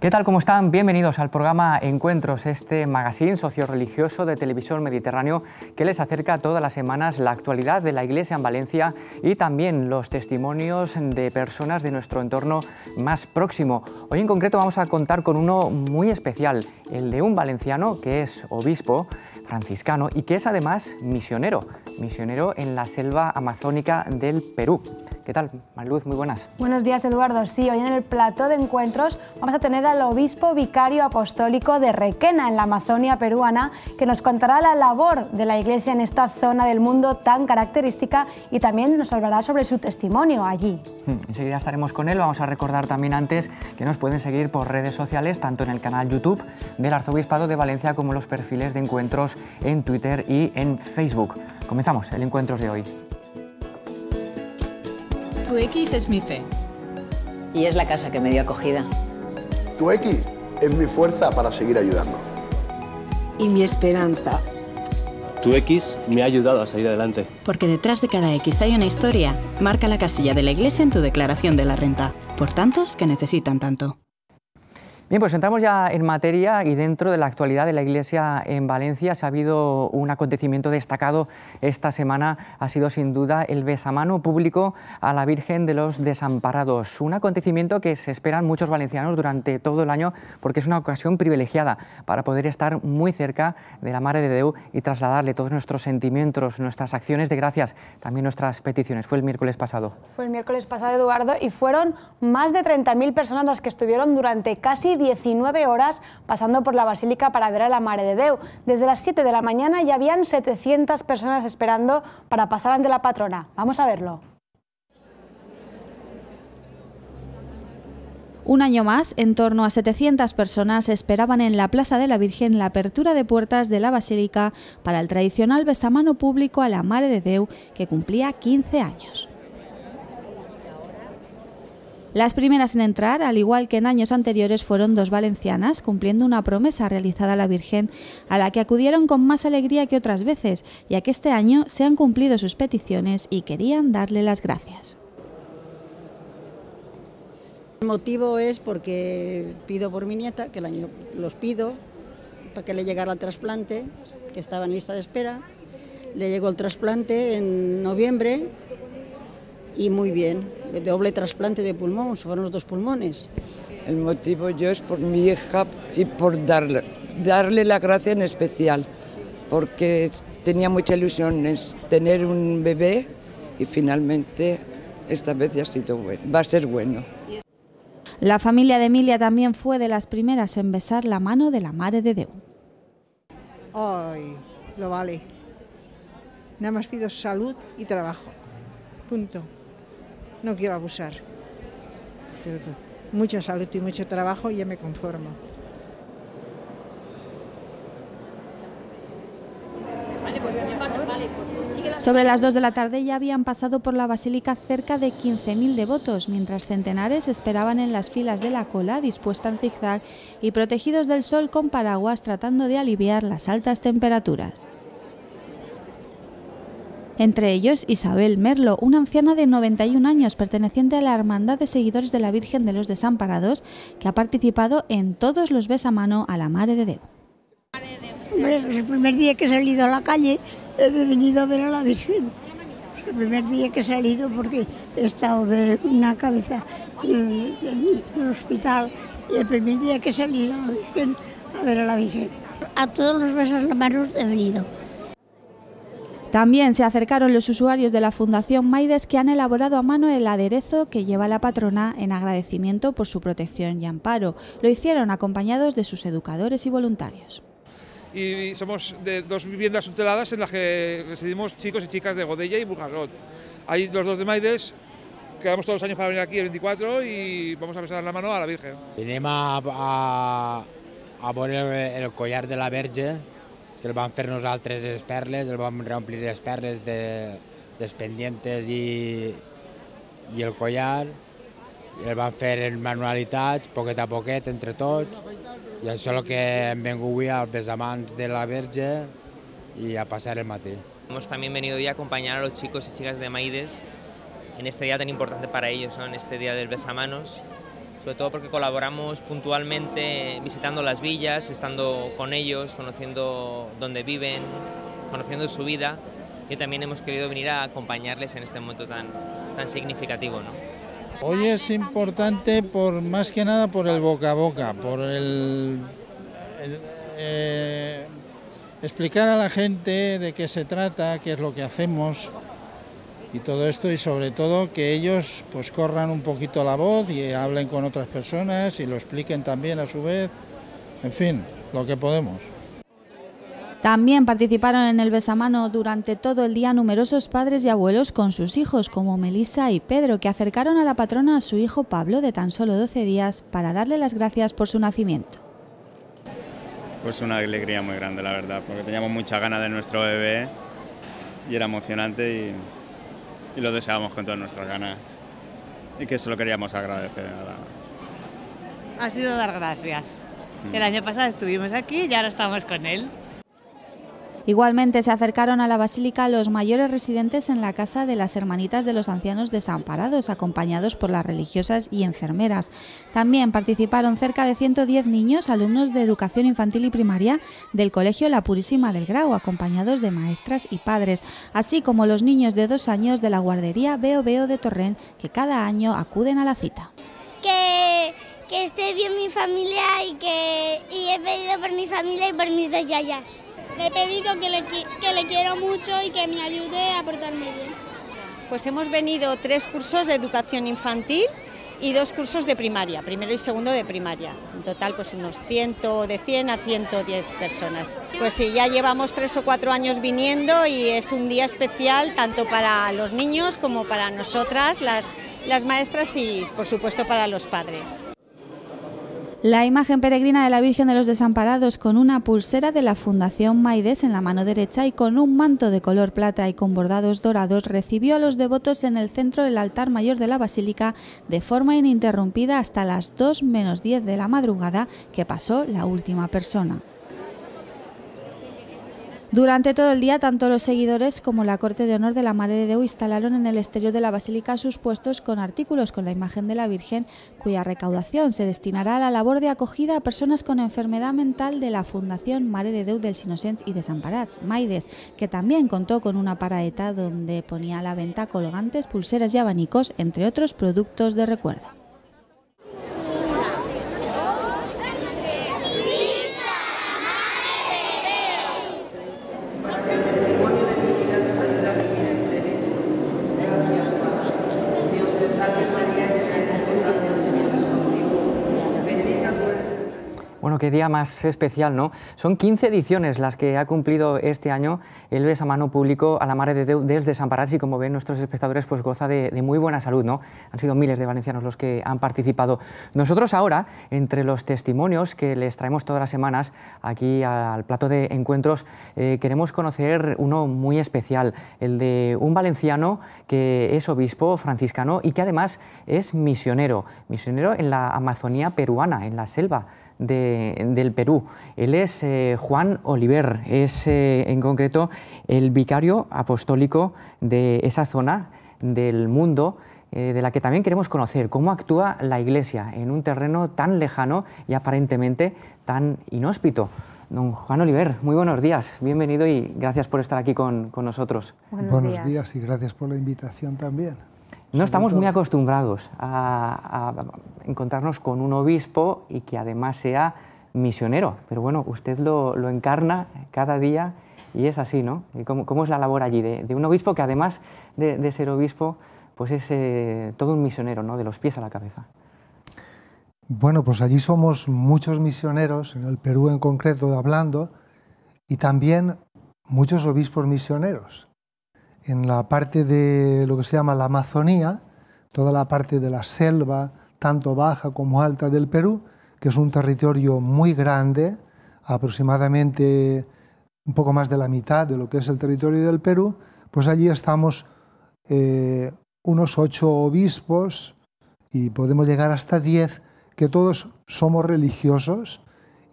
¿Qué tal? ¿Cómo están? Bienvenidos al programa Encuentros, este magazine socio-religioso de Televisión Mediterráneo que les acerca todas las semanas la actualidad de la Iglesia en Valencia y también los testimonios de personas de nuestro entorno más próximo. Hoy en concreto vamos a contar con uno muy especial, el de un valenciano que es obispo franciscano y que es además misionero, misionero en la selva amazónica del Perú. ¿Qué tal? Marluz, muy buenas. Buenos días, Eduardo. Sí, hoy en el plató de encuentros vamos a tener al obispo vicario apostólico de Requena, en la Amazonia peruana, que nos contará la labor de la iglesia en esta zona del mundo tan característica y también nos hablará sobre su testimonio allí. Hmm, enseguida estaremos con él. Vamos a recordar también antes que nos pueden seguir por redes sociales, tanto en el canal YouTube del Arzobispado de Valencia como los perfiles de encuentros en Twitter y en Facebook. Comenzamos el encuentro de hoy. Tu X es mi fe. Y es la casa que me dio acogida. Tu X es mi fuerza para seguir ayudando. Y mi esperanza. Tu X me ha ayudado a salir adelante. Porque detrás de cada X hay una historia. Marca la casilla de la iglesia en tu declaración de la renta. Por tantos que necesitan tanto. Bien, pues entramos ya en materia y dentro de la actualidad de la Iglesia en Valencia se ha habido un acontecimiento destacado esta semana, ha sido sin duda el besamano público a la Virgen de los Desamparados, un acontecimiento que se esperan muchos valencianos durante todo el año porque es una ocasión privilegiada para poder estar muy cerca de la Madre de Deu y trasladarle todos nuestros sentimientos, nuestras acciones de gracias, también nuestras peticiones. Fue el miércoles pasado. Fue el miércoles pasado, Eduardo, y fueron más de 30.000 personas las que estuvieron durante casi 19 horas pasando por la Basílica para ver a la Mare de Deu. Desde las 7 de la mañana ya habían 700 personas esperando para pasar ante la patrona. Vamos a verlo. Un año más, en torno a 700 personas esperaban en la Plaza de la Virgen la apertura de puertas de la Basílica para el tradicional besamano público a la Mare de Deu, que cumplía 15 años. Las primeras en entrar, al igual que en años anteriores, fueron dos valencianas, cumpliendo una promesa realizada a la Virgen, a la que acudieron con más alegría que otras veces, ya que este año se han cumplido sus peticiones y querían darle las gracias. El motivo es porque pido por mi nieta, que el año los pido, para que le llegara el trasplante, que estaba en lista de espera. Le llegó el trasplante en noviembre y muy bien, doble trasplante de pulmón, se fueron los dos pulmones. El motivo yo es por mi hija y por darle, darle la gracia en especial, porque tenía mucha ilusión en tener un bebé y finalmente esta vez ya ha sido bueno, va a ser bueno. La familia de Emilia también fue de las primeras en besar la mano de la madre de Deu. Ay, lo vale. Nada más pido salud y trabajo. Punto no quiero abusar. mucha salud y mucho trabajo, ya me conformo. Sobre las dos de la tarde ya habían pasado por la basílica cerca de 15.000 devotos, mientras centenares esperaban en las filas de la cola, dispuesta en zigzag y protegidos del sol con paraguas, tratando de aliviar las altas temperaturas entre ellos Isabel Merlo, una anciana de 91 años perteneciente a la Hermandad de Seguidores de la Virgen de los Desamparados, que ha participado en todos los besos a mano a la Madre de Deu. el primer día que he salido a la calle he venido a ver a la Virgen. El primer día que he salido porque he estado de una cabeza en el hospital y el primer día que he salido a, ver a la Virgen. A todos los besos a la mano he venido. También se acercaron los usuarios de la Fundación Maides que han elaborado a mano el aderezo que lleva la patrona en agradecimiento por su protección y amparo. Lo hicieron acompañados de sus educadores y voluntarios. Y somos de dos viviendas tuteladas en las que residimos chicos y chicas de Godella y Burgasot. Ahí los dos de Maides, quedamos todos los años para venir aquí el 24 y vamos a besar la mano a la Virgen. Venimos a, poner el collar de la Virgen. que el vam fer nosaltres les perles, el vam reomplir les perles de, les pendientes i, i el collar, i el van fer en manualitats, poquet a poquet, entre tots, i això és el que hem vingut avui als besamants de la Verge i a passar el matí. Hemos también venido hoy a acompañar a los chicos y chicas de Maides en este día tan importante para ellos, ¿no? en este día del besamanos, sobre todo porque colaboramos puntualmente visitando las villas, estando con ellos, conociendo dónde viven, conociendo su vida y también hemos querido venir a acompañarles en este momento tan, tan significativo. ¿no? Hoy es importante por más que nada por el boca a boca, por el, eh, explicar a la gente de qué se trata, qué es lo que hacemos, y todo esto y sobre todo que ellos pues corran un poquito la voz y hablen con otras personas y lo expliquen también a su vez, en fin, lo que podemos. También participaron en el besamano durante todo el día numerosos padres y abuelos con sus hijos, como Melissa y Pedro, que acercaron a la patrona a su hijo Pablo, de tan solo 12 días, para darle las gracias por su nacimiento. Pues una alegría muy grande, la verdad, porque teníamos mucha ganas de nuestro bebé y era emocionante y y lo deseamos con todas nuestras ganas y que se lo queríamos agradecer. A Ha sido dar gracias. El mm. año pasado estuvimos aquí y ahora estamos con él. Igualmente se acercaron a la basílica los mayores residentes en la casa de las Hermanitas de los Ancianos Desamparados, acompañados por las religiosas y enfermeras. También participaron cerca de 110 niños, alumnos de educación infantil y primaria del Colegio La Purísima del Grau, acompañados de maestras y padres, así como los niños de dos años de la guardería Veo Veo de Torrent, que cada año acuden a la cita. Que, que esté bien mi familia y que y he pedido por mi familia y por mis dos yayas. Le he pedido que le, que le quiero mucho y que me ayude a portarme bien. Pues hemos venido tres cursos de educación infantil y dos cursos de primaria, primero y segundo de primaria. En total, pues unos 100, de 100 a 110 personas. Pues sí, ya llevamos tres o cuatro años viniendo y es un día especial tanto para los niños como para nosotras, las, las maestras y, por supuesto, para los padres. La imagen peregrina de la Virgen de los Desamparados con una pulsera de la Fundación Maides en la mano derecha y con un manto de color plata y con bordados dorados recibió a los devotos en el centro del altar mayor de la basílica de forma ininterrumpida hasta las 2 menos 10 de la madrugada que pasó la última persona. Durante todo el día, tanto los seguidores como la Corte de Honor de la Mare de Deu instalaron en el exterior de la Basílica sus puestos con artículos con la imagen de la Virgen, cuya recaudación se destinará a la labor de acogida a personas con enfermedad mental de la Fundación Mare de Deu del Sinosens y Desamparats, Maides, que también contó con una paraeta donde ponía a la venta colgantes, pulseras y abanicos, entre otros productos de recuerdo. Bueno, qué día más especial, ¿no? Son 15 ediciones las que ha cumplido este año el mano Público a la Mare de desde San y como ven nuestros espectadores, pues goza de, muy buena salud, ¿no? Han sido miles de valencianos los que han participado. Nosotros ahora, entre los testimonios que les traemos todas las semanas aquí al plato de encuentros, eh, queremos conocer uno muy especial, el de un valenciano que es obispo franciscano y que además es misionero, misionero en la Amazonía peruana, en la selva del Perú. Él es eh, Juan Oliver, es eh, en concreto el vicario apostólico de esa zona del mundo eh, de la que también queremos conocer cómo actúa la Iglesia en un terreno tan lejano y aparentemente tan inhóspito. Don Juan Oliver, muy buenos días, bienvenido y gracias por estar aquí con, nosotros. Buenos, días. y gracias por la invitación también. No estamos muy acostumbrados a, encontrarnos con un obispo y que además sea misionero, pero bueno, usted lo, encarna cada día y es así, ¿no? ¿Y cómo, es la labor allí de, un obispo que además de, ser obispo, pues es eh, todo un misionero, ¿no? De los pies a la cabeza. Bueno, pues allí somos muchos misioneros, en el Perú en concreto hablando, y también muchos obispos misioneros en la parte de lo que se llama la Amazonía, toda la parte de la selva, tanto baja como alta del Perú, que es un territorio muy grande, aproximadamente un poco más de la mitad de lo que es el territorio del Perú, pues allí estamos eh, unos ocho obispos y podemos llegar hasta diez, que todos somos religiosos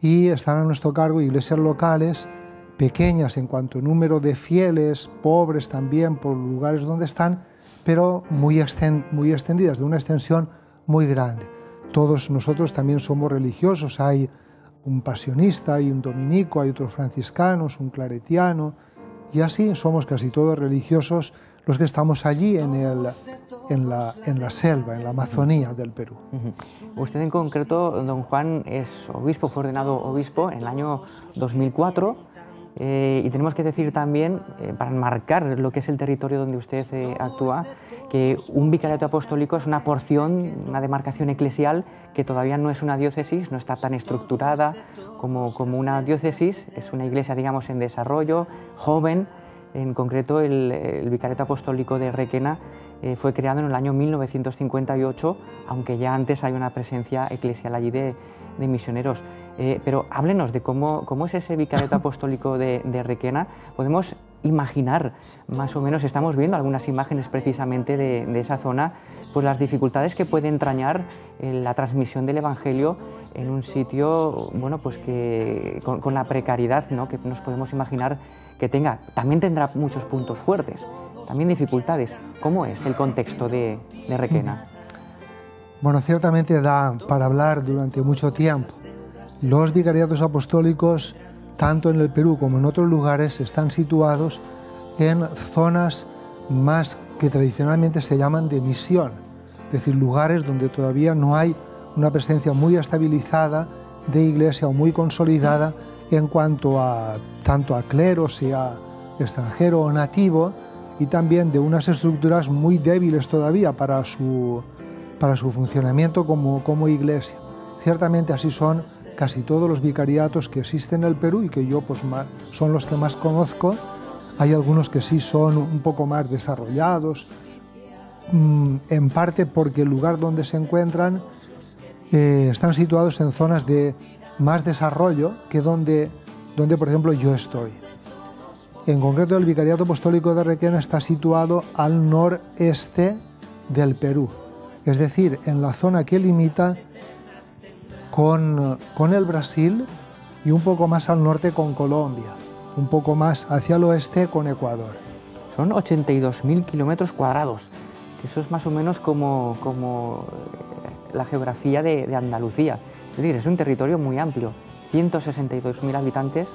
y están a nuestro cargo iglesias locales pequeñas en cuanto a número de fieles, pobres también por lugares donde están, pero muy, muy extendidas, de una extensión muy grande. Todos nosotros también somos religiosos, hay un pasionista, hay un dominico, hay otros franciscanos, un claretiano, y así somos casi todos religiosos los que estamos allí en, el, en, la, en la selva, en la Amazonía del Perú. Usted en concreto, don Juan, es obispo, fue ordenado obispo en el año 2004 eh, y tenemos que decir también, eh, para marcar lo que es el territorio donde usted eh, actúa, que un vicariato apostólico es una porción, una demarcación eclesial que todavía no es una diócesis, no está tan estructurada como, una diócesis, es una iglesia, digamos, en desarrollo, joven. En concreto, el, vicariato apostólico de Requena fue creado en el año 1958, aunque ya antes hay una presencia eclesial allí de misioneros. Eh, pero háblenos de cómo, es ese vicariato apostólico de, Requena. Podemos imaginar, más o menos, estamos viendo algunas imágenes precisamente de, esa zona, pues las dificultades que puede entrañar eh, la transmisión del Evangelio en un sitio, bueno, pues que con, la precariedad ¿no? que nos podemos imaginar que tenga. También tendrá muchos puntos fuertes, también dificultades. ¿Cómo es el contexto de Requena? Bueno, ciertamente da para hablar durante mucho tiempo los vicariatos apostólicos, tanto en el Perú como en otros lugares, están situados en zonas más que tradicionalmente se llaman de misión, es decir, lugares donde todavía no hay una presencia muy estabilizada de iglesia o muy consolidada en cuanto a tanto a clero, sea extranjero o nativo, y también de unas estructuras muy débiles todavía para su, para su funcionamiento como, como iglesia. Ciertamente así son casi todos los vicariatos que existen en el Perú y que yo pues, son los que más conozco, hay algunos que sí son un poco más desarrollados, mm, en parte porque el lugar donde se encuentran eh, están situados en zonas de más desarrollo que donde, donde, por ejemplo, yo estoy. En concreto, el Vicariato Apostólico de Requena está situado al noreste del Perú, es decir, en la zona que limita con, con el Brasil y un poco más al norte con Colombia, un poco más hacia el oeste con Ecuador. Son 82.000 kilómetros cuadrados, que eso es más o menos como, como eh, la geografía de, Andalucía. Es decir, es un territorio muy amplio, 162.000 habitantes,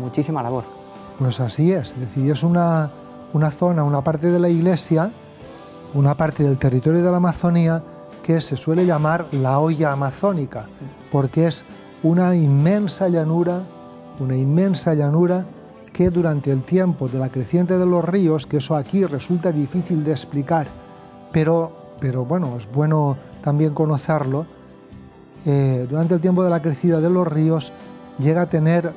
muchísima labor. Pues así es, es decir, es una, una zona, una parte de la iglesia, una parte del territorio de la Amazonía que se suele llamar la olla amazónica, porque es una inmensa llanura, una inmensa llanura que durante el tiempo de la creciente de los ríos, que eso aquí resulta difícil de explicar, pero, pero bueno, es bueno también conocerlo, eh, durante el tiempo de la crecida de los ríos llega a tener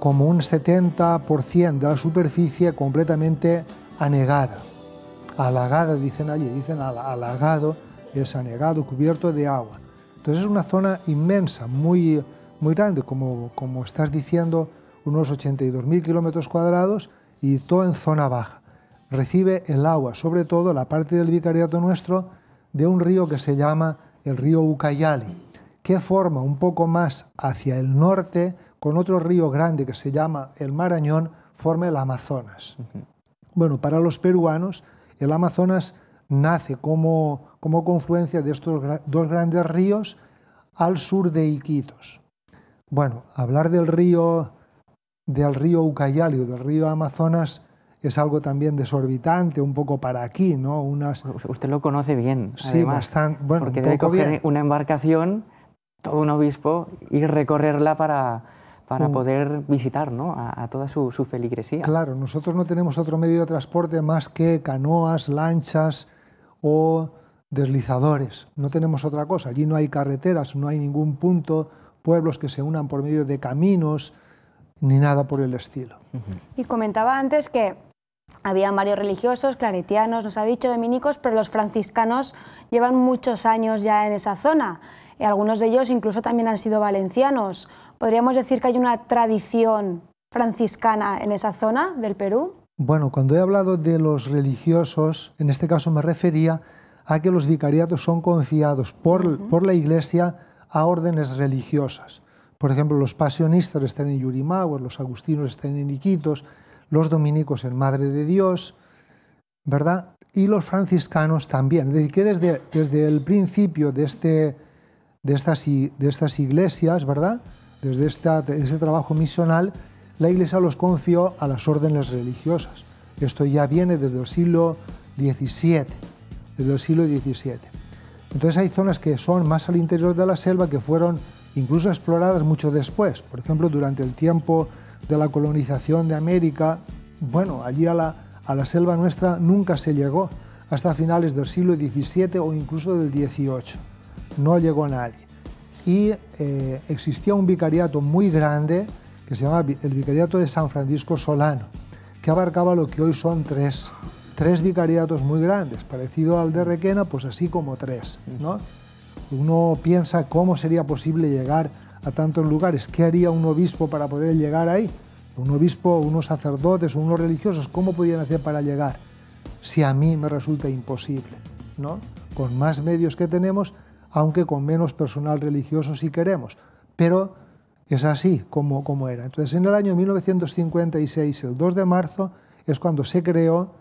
como un 70% de la superficie completamente anegada, ...alagada dicen allí, dicen halagado, es anegado, cubierto de agua. Entonces es una zona inmensa, muy, muy grande, como, como estás diciendo, unos 82.000 kilómetros cuadrados y todo en zona baja. Recibe el agua, sobre todo la parte del vicariato nuestro, de un río que se llama el río Ucayali, que forma un poco más hacia el norte con otro río grande que se llama el Marañón, forma el Amazonas. Bueno, para los peruanos, el Amazonas nace como como confluencia de estos dos grandes ríos al sur de Iquitos. Bueno, hablar del río del río Ucayali o del río Amazonas es algo también desorbitante, un poco para aquí, ¿no? Usted lo conoce bien, sí, bastante, bueno, porque debe coger una embarcación, todo un obispo, y recorrerla para, para mm. poder visitar ¿no? a, toda su, su, feligresía. Claro, nosotros no tenemos otro medio de transporte más que canoas, lanchas o deslizadores, no tenemos otra cosa. Allí no hay carreteras, no hay ningún punto, pueblos que se unan por medio de caminos, ni nada por el estilo. Y comentaba antes que había varios religiosos, claretianos, nos ha dicho dominicos, pero los franciscanos llevan muchos años ya en esa zona. Y algunos de ellos incluso también han sido valencianos. ¿Podríamos decir que hay una tradición franciscana en esa zona del Perú? Bueno, cuando he hablado de los religiosos, en este caso me refería a que los vicariatos son confiados por, la Iglesia a órdenes religiosas. Por ejemplo, los pasionistas están en Yurimaguas, los agustinos están en Iquitos, los dominicos en Madre de Dios, ¿verdad? Y los franciscanos también. Es decir, que desde, el principio este, de, estas, iglesias, ¿verdad? Desde ese trabajo misional, la Iglesia los confió a las órdenes religiosas. Esto ya viene desde el siglo XVII desde el siglo XVII. Entonces hay zonas que son más al interior de la selva que fueron incluso exploradas mucho después. Por ejemplo, durante el tiempo de la colonización de América, bueno, allí a la, a la selva nuestra nunca se llegó hasta finales del siglo XVII o incluso del XVIII. No llegó nadie. Y eh, existía un vicariato muy grande que se llamaba el Vicariato de San Francisco Solano, que abarcaba lo que hoy son tres tres vicariatos muy grandes, parecido al de mm. Requena, pues así como tres. ¿no? Uno piensa cómo sería posible llegar a tantos lugares, qué haría un obispo para poder llegar ahí, un obispo, unos sacerdotes, unos religiosos, cómo podían hacer para llegar, si a mí me resulta imposible. ¿no? Con más medios que tenemos, aunque con menos personal religioso si queremos, pero es así como, como era. Entonces, en el año 1956, el 2 de marzo, es cuando se creó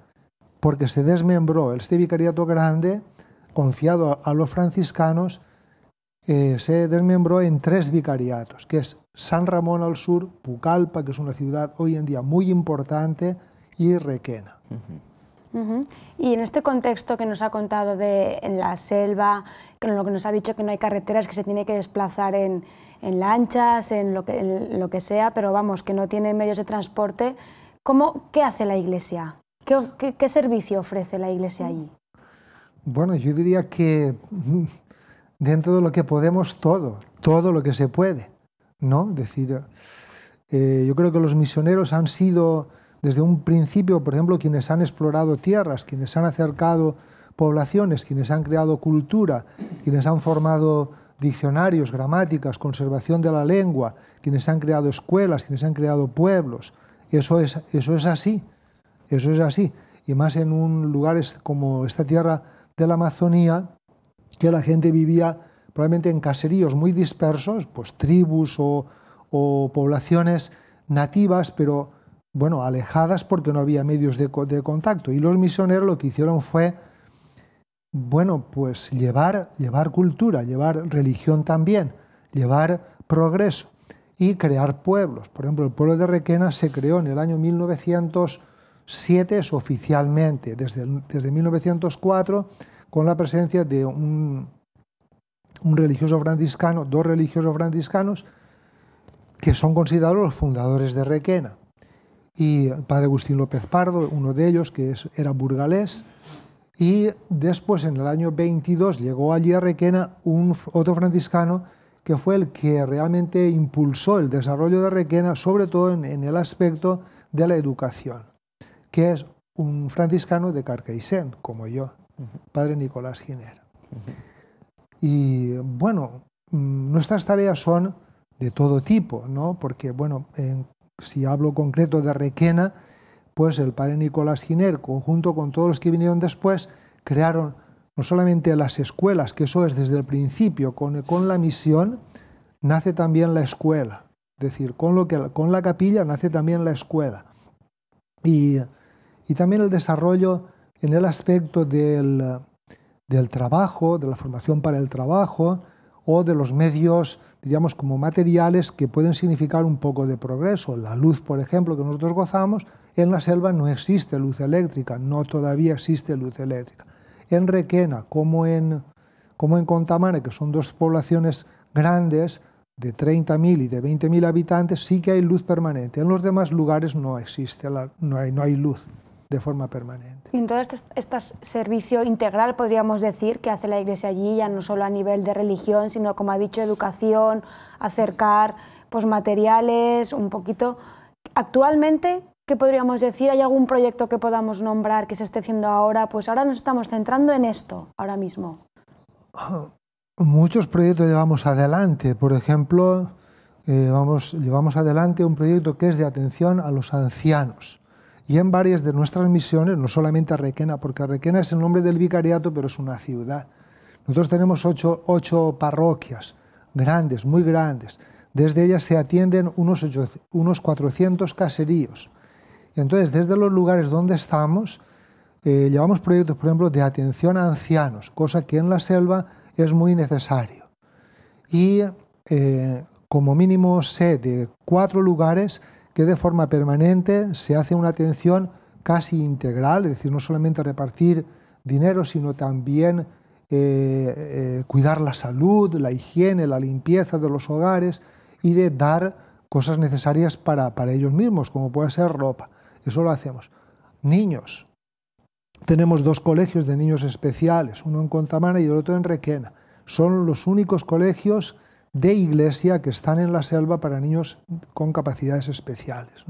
porque se desmembró este vicariato grande confiado a los franciscanos, eh, se desmembró en tres vicariatos, que es San Ramón al sur, Pucallpa, que es una ciudad hoy en día muy importante, y Requena. Y en este contexto que nos ha contado de en la selva, que lo que nos ha dicho que no hay carreteras, que se tiene que desplazar en, lanchas, en lo, que, lo que sea, pero vamos, que no tiene medios de transporte, ¿cómo, ¿qué hace la Iglesia? ¿Qué, servicio ofrece la Iglesia allí? Bueno, yo diría que mm, dentro de lo que podemos todo, todo lo que se puede, decir, eh, yo creo que los misioneros han sido desde un principio, por ejemplo, quienes han explorado tierras, quienes han acercado poblaciones, quienes han creado cultura, quienes han formado diccionarios, gramáticas, conservación de la lengua, quienes han creado escuelas, quienes han creado pueblos. Eso eso es así. Eso es así. Y más en un lugar como esta tierra de la Amazonía, que la gente vivía probablemente en caseríos muy dispersos, pues tribus o, poblaciones nativas, pero bueno, alejadas porque no había medios de, contacto. Y los misioneros lo que hicieron fue, bueno, pues llevar, llevar cultura, llevar religión también, llevar progreso y crear pueblos. Por ejemplo, el pueblo de Requena se creó en el año 1900 siete es oficialmente, desde, 1904, con la presencia de un, religioso franciscano, dos religiosos franciscanos, que son considerados los fundadores de Requena. Y el padre Agustín López Pardo, uno de ellos, que era burgalés, y después, en el año 22, llegó allí a Requena un, otro franciscano que fue el que realmente impulsó el desarrollo de Requena, sobre todo en el aspecto de la educación que es un franciscano de Carcaixent, como yo, padre Nicolás Giner. Y bueno, mm, nuestras tareas son de todo tipo, ¿no? Porque, bueno, si hablo concreto de Requena, pues el padre Nicolás Giner, conjunto con todos los que vinieron después, crearon no solamente las escuelas, que eso es desde el principio, con, con la misión nace también la escuela. Es decir, con, lo que, con la capilla nace también la escuela. Y y también el desarrollo en el aspecto del, del trabajo, de la formación para el trabajo o de los medios, digamos, como materiales que pueden significar un poco de progreso. La luz, por ejemplo, que nosotros gozamos, en la selva no existe luz eléctrica, no todavía existe luz eléctrica. En Requena, como en, como en Contamare, que son dos poblaciones grandes, de 30.000 y de 20.000 habitantes, sí que hay luz permanente. En los demás lugares no existe, no, hay, no hay luz de forma permanente. Y en todo este, este, servicio integral podríamos decir que hace la Iglesia allí, ya no solo a nivel de religión, sino como ha dicho, educación, acercar pues, materiales, un poquito. Actualmente, ¿qué podríamos decir? ¿Hay algún proyecto que podamos nombrar que se esté haciendo ahora? Pues ahora nos estamos centrando en esto, ahora mismo. Ah, muchos proyectos llevamos adelante, por ejemplo, eh, vamos, llevamos adelante un proyecto que es de atención a los ancianos y en varias de nuestras misiones, no solamente Requena, porque Requena es el nombre del vicariato, pero es una ciudad. Nosotros tenemos ocho, parroquias grandes, muy grandes. Desde ellas se atienden unos, unos 400 caseríos. entonces, desde los lugares donde estamos, eh, llevamos proyectos, por ejemplo, de atención a ancianos, cosa que en la selva es muy necesario. Y eh, como mínimo sé de cuatro lugares que de forma permanente se hace una atención casi integral, es decir, no solamente repartir dinero, sino también eh, eh, cuidar la salud, la higiene, la limpieza de los hogares y de dar cosas necesarias para, para ellos mismos, como puede ser ropa. Eso lo hacemos. Niños. Tenemos dos colegios de niños especiales, uno en Contamana y el otro en Requena. Son los únicos colegios de iglesia que están en la selva para niños con capacidades especiales.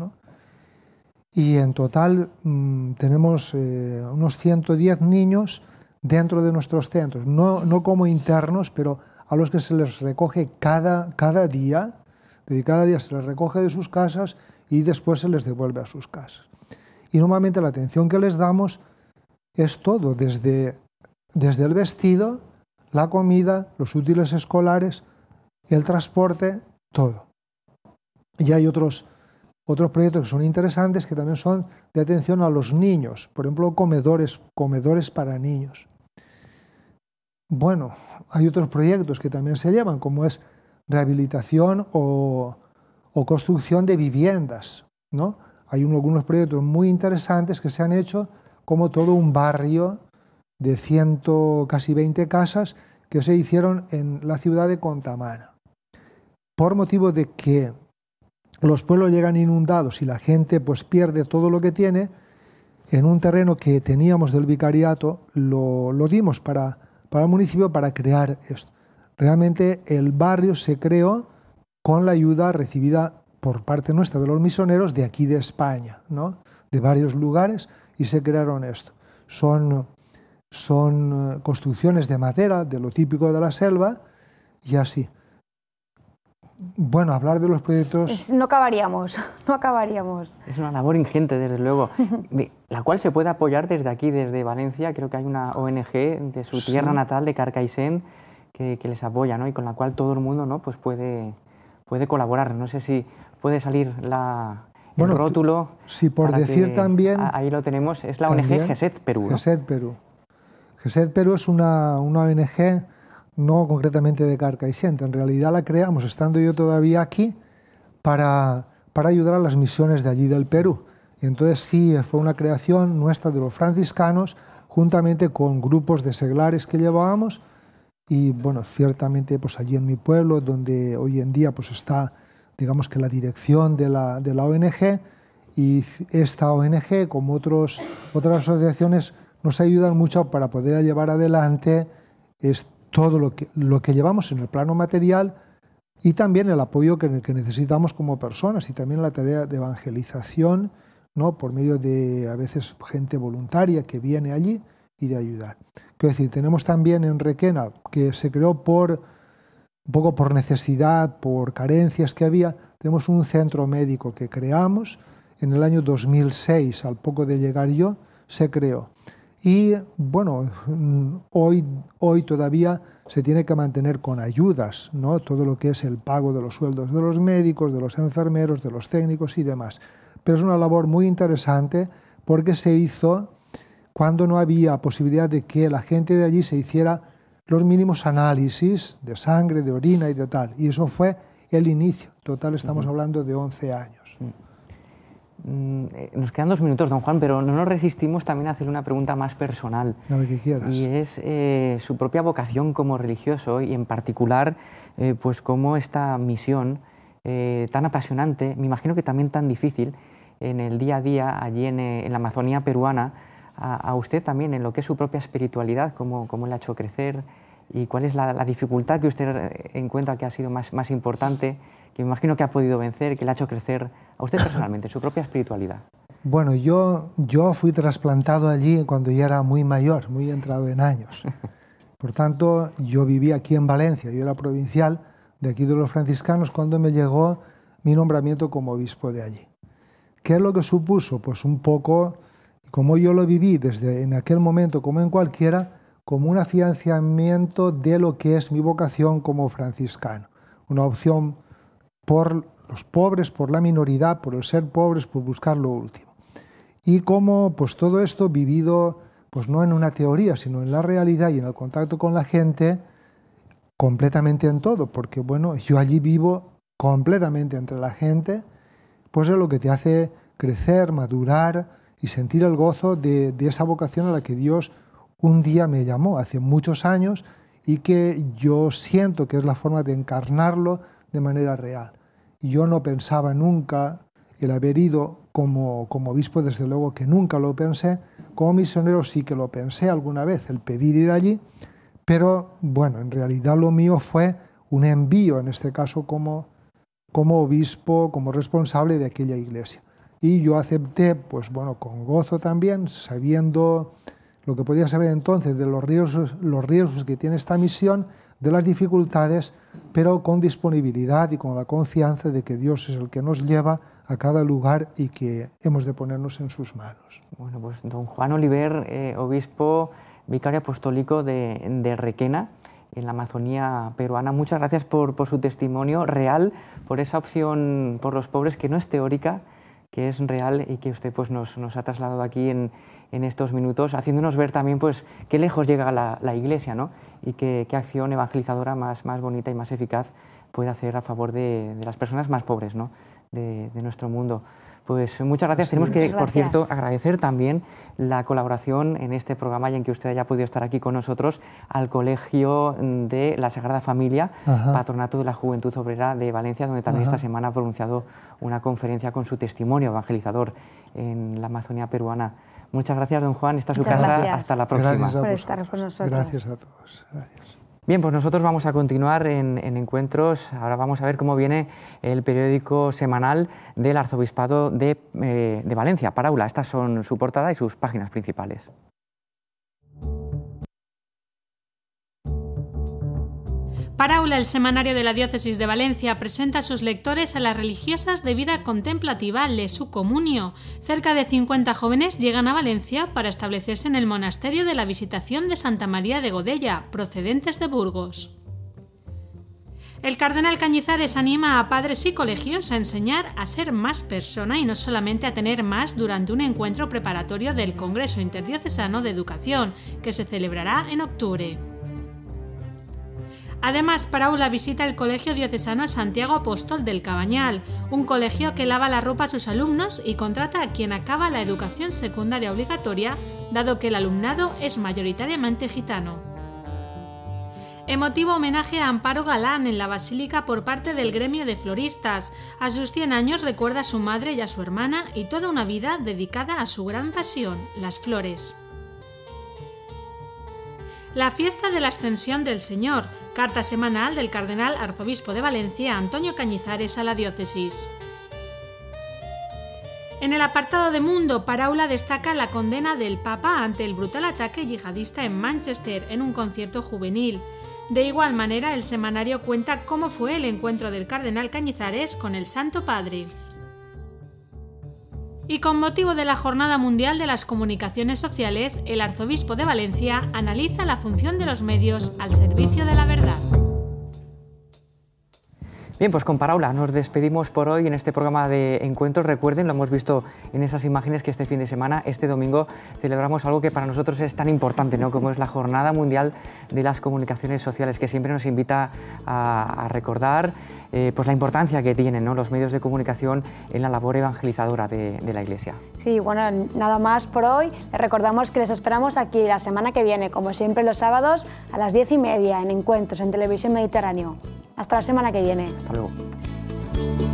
Y en total mm, tenemos eh, unos 110 niños dentro de nuestros centros, no, no, como internos, pero a los que se les recoge cada, cada día, de cada día se les recoge de sus casas y después se les devuelve a sus casas. Y normalmente la atención que les damos es todo, desde, desde el vestido, la comida, los útiles escolares, el transporte, todo. Y hay otros, otros proyectos que son interesantes que también son de atención a los niños, por ejemplo, comedores, comedores para niños. Bueno, hay otros proyectos que también se llevan, como es rehabilitación o, construcción de viviendas, ¿no? Hay algunos proyectos muy interesantes que se han hecho, como todo un barrio de ciento, casi 20 casas que se hicieron en la ciudad de Contamana por motivo de que los pueblos llegan inundados y la gente pues pierde todo lo que tiene, en un terreno que teníamos del vicariato lo, dimos para, el municipio para crear esto. Realmente el barrio se creó con la ayuda recibida por parte nuestra de los misioneros de aquí de España, de varios lugares, y se crearon esto. Son, son eh, construcciones de madera, de lo típico de la selva, y así. Bueno, hablar de los proyectos... no acabaríamos, no acabaríamos. Es una labor ingente, desde luego, la cual se puede apoyar desde aquí, desde Valencia. Creo que hay una ONG de su tierra natal, de Carcaisén, que, les apoya ¿no? y con la cual todo el mundo ¿no? pues puede, puede colaborar. No sé si puede salir la, el rótulo. Si por decir también... ahí lo tenemos, es la ONG GESED Perú. GESED Perú. GESED Perú es una, una ONG no concretamente de Carca y Sienta. En realidad la creamos, estando yo todavía aquí, para, para ayudar a las misiones de allí del Perú. Y entonces sí, fue una creación nuestra de los franciscanos, juntamente con grupos de seglares que llevábamos. Y bueno, ciertamente pues allí en mi pueblo, donde hoy en día pues está, digamos que la dirección de la, de la ONG, y esta ONG, como otros, otras asociaciones, nos ayudan mucho para poder llevar adelante este todo lo que, lo que llevamos en el plano material y también el apoyo que, necesitamos como personas y también la tarea de evangelización, ¿no? por medio de a veces gente voluntaria que viene allí y de ayudar. Quiero decir, tenemos también en Requena, que se creó por un poco por necesidad, por carencias que había, tenemos un centro médico que creamos en el año 2006, al poco de llegar yo, se creó. Y bueno, mm, hoy, hoy todavía se tiene que mantener con ayudas, ¿no? Todo lo que es el pago de los sueldos de los médicos, de los enfermeros, de los técnicos y demás. Pero es una labor muy interesante porque se hizo cuando no había posibilidad de que la gente de allí se hiciera los mínimos análisis de sangre, de orina y de tal. Y eso fue el inicio. Total, estamos hablando de 11 años. Mm. Mm, nos quedan dos minutos, don Juan, pero no nos resistimos también a hacer una pregunta más personal. Y es eh, su propia vocación como religioso y en particular, eh, pues cómo esta misión eh, tan apasionante, me imagino que también tan difícil, en el día a día allí en, la Amazonía peruana, a, usted también, en lo que es su propia espiritualidad, cómo, cómo la ha hecho crecer y cuál es la, dificultad que usted encuentra que ha sido más, más importante, que me imagino que ha podido vencer, que le ha hecho crecer a usted personalmente, su propia espiritualidad? Bueno, yo, yo fui trasplantado allí cuando ya era muy mayor, muy entrado en años. Por tanto, yo viví aquí en Valencia, yo era provincial de aquí de los franciscanos cuando me llegó mi nombramiento como obispo de allí. ¿Qué es lo que supuso? Pues un poco, como yo lo viví desde en aquel momento, como en cualquiera, como un afianzamiento de lo que es mi vocación como franciscano. Una opción por los pobres por la minoridad, por el ser pobres, por buscar lo último. Y cómo pues, todo esto vivido pues, no en una teoría, sino en la realidad y en el contacto con la gente, completamente en todo, porque bueno, yo allí vivo completamente entre la gente, pues es lo que te hace crecer, madurar y sentir el gozo de esa vocación a la que Dios un día me llamó, hace muchos años, y que yo siento que es la forma de encarnarlo de manera real yo no pensaba nunca el haber ido como, como obispo, desde luego que nunca lo pensé, como misionero sí que lo pensé alguna vez, el pedir ir allí, pero bueno, en realidad lo mío fue un envío, en este caso como, como obispo, como responsable de aquella iglesia. Y yo acepté, pues bueno, con gozo también, sabiendo lo que podía saber entonces de los riesgos, los riesgos que tiene esta misión, de las dificultades, pero con disponibilidad y con la confianza de que Dios es el que nos lleva a cada lugar y que hemos de ponernos en sus manos. Bueno, pues don Juan Oliver, eh, obispo vicario apostólico de, Requena, en la Amazonía peruana, muchas gracias por, su testimonio real, por esa opción por los pobres que no es teórica, que es real y que usted pues, nos, ha trasladado aquí en, estos minutos, haciéndonos ver también pues, qué lejos llega la, la Iglesia ¿no? y qué, acción evangelizadora más, más bonita y más eficaz puede hacer a favor de, las personas más pobres de, nuestro mundo. Pues muchas gracias. Pues Tenemos que, por cierto, agradecer también la colaboración en este programa y en que usted haya podido estar aquí con nosotros al Colegio de la Sagrada Familia, Patronato de la Juventud Obrera de Valencia, donde también esta semana ha pronunciado una conferencia con su testimonio evangelizador en la Amazonía peruana. Muchas gracias, don Juan. Esta es su casa. Hasta la próxima. Gracias por estar con nosotros. Gracias a todos. Bien, pues nosotros vamos a continuar en, encuentros. Ahora vamos a ver cómo viene el periódico semanal del Arzobispado de, eh, de Valencia, Paraula. Estas son su portada y sus páginas principales. Paraula, el semanario de la Diócesis de Valencia, presenta a sus lectores a las religiosas de vida contemplativa su Comunio. Cerca de 50 jóvenes llegan a Valencia para establecerse en el monasterio de la Visitación de Santa María de Godella, procedentes de Burgos. El cardenal Cañizares anima a padres y colegios a enseñar a ser más persona y no solamente a tener más durante un encuentro preparatorio del Congreso Interdiocesano de Educación, que se celebrará en octubre. Además, Paraula visita el Colegio Diocesano Santiago Apóstol del Cabañal, un colegio que lava la ropa a sus alumnos y contrata a quien acaba la educación secundaria obligatoria, dado que el alumnado es mayoritariamente gitano. Emotivo homenaje a Amparo Galán en la Basílica por parte del gremio de floristas. A sus 100 años recuerda a su madre y a su hermana y toda una vida dedicada a su gran pasión, las flores la fiesta de la Ascensión del Señor, carta semanal del cardenal arzobispo de Valencia Antonio Cañizares a la diócesis. En el apartado de Mundo, Paraula destaca la condena del Papa ante el brutal ataque yihadista en Manchester en un concierto juvenil. De igual manera, el semanario cuenta cómo fue el encuentro del cardenal Cañizares con el Santo Padre. Y con motivo de la Jornada Mundial de las Comunicaciones Sociales, el arzobispo de Valencia analiza la función de los medios al servicio de la verdad. Bien, pues con Paraula nos despedimos por hoy en este programa de encuentros. Recuerden, lo hemos visto en esas imágenes que este fin de semana, este domingo, celebramos algo que para nosotros es tan importante, ¿no? Como es la Jornada Mundial de las Comunicaciones Sociales, que siempre nos invita a, recordar eh, pues la importancia que tienen los medios de comunicación en la labor evangelizadora de, la Iglesia. Sí, bueno, nada más por hoy. recordamos que les esperamos aquí la semana que viene, como siempre los sábados, a las diez y media en Encuentros en Televisión Mediterráneo. Hasta la semana que viene. Joo.